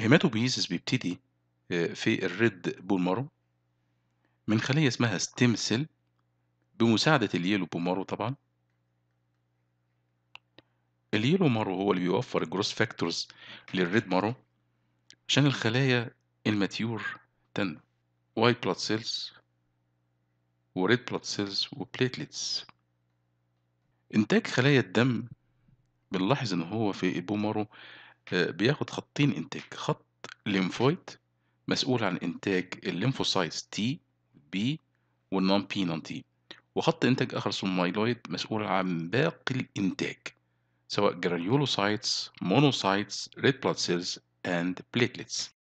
هيماتوبييزيس بيبتدي آه، في الريد بولمارو من خلية اسمها ستيم سيل بمساعدة اليلو بومارو طبعا اليلو مارو هو اللي بيوفر الجروس فاكتورز للريد مارو عشان الخلايا الماتيور تن وايت بلاد سيلز وريد بلاد سيلز وبليتلتس انتاج خلايا الدم بنلاحظ ان هو في البومارو بياخد خطين انتاج خط ليمفويد مسؤول عن انتاج الليمفوسايتس تي بي والنون بي نون تي وخط انتاج اخر اسمه مايلويد مسؤول عن باقي الانتاج سواء جرانيولوسايتس مونوسايتس ريد بلاد سيلز اند بليتلتس